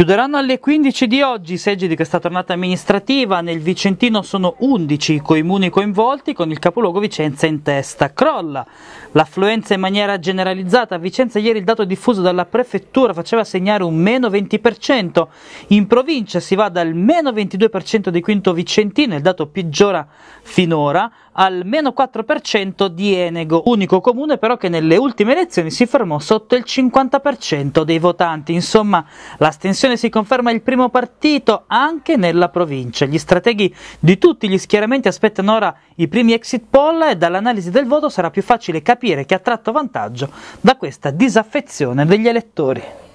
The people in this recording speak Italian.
Chiuderanno alle 15 di oggi i seggi di questa tornata amministrativa, nel Vicentino sono 11 i comuni coinvolti con il capoluogo Vicenza in testa. Crolla l'affluenza in maniera generalizzata, a Vicenza ieri il dato diffuso dalla prefettura faceva segnare un meno 20%, in provincia si va dal meno 22% di Quinto Vicentino, il dato peggiora finora, al meno 4% di Enego, unico comune però che nelle ultime elezioni si fermò sotto il 50% dei votanti, insomma la stensione situazione si conferma il primo partito anche nella provincia. Gli strateghi di tutti gli schieramenti aspettano ora i primi exit poll e dall'analisi del voto sarà più facile capire chi ha tratto vantaggio da questa disaffezione degli elettori.